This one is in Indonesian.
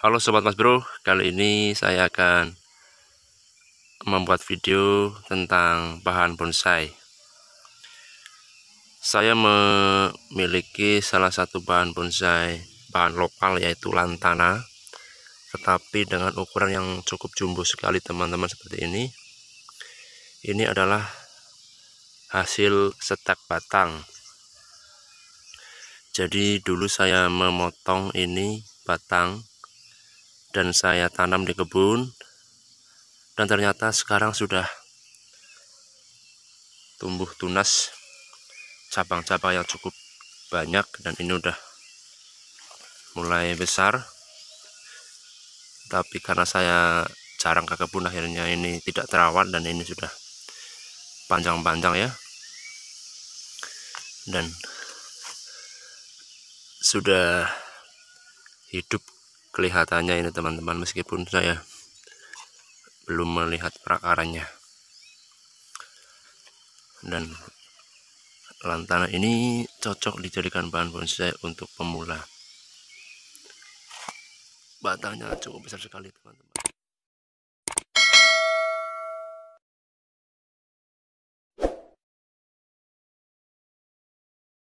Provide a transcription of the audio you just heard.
Halo Sobat Mas Bro, kali ini saya akan membuat video tentang bahan bonsai. Saya memiliki salah satu bahan bonsai, bahan lokal yaitu lantana, tetapi dengan ukuran yang cukup jumbo sekali teman-teman seperti ini. Ini adalah hasil setak batang. Jadi dulu saya memotong ini batang dan saya tanam di kebun dan ternyata sekarang sudah tumbuh tunas cabang-cabang yang cukup banyak dan ini udah mulai besar tapi karena saya jarang ke kebun akhirnya ini tidak terawat dan ini sudah panjang-panjang ya dan sudah hidup kelihatannya ini teman-teman meskipun saya belum melihat perakarannya dan lantana ini cocok dijadikan bahan bonsai untuk pemula batangnya cukup besar sekali teman-teman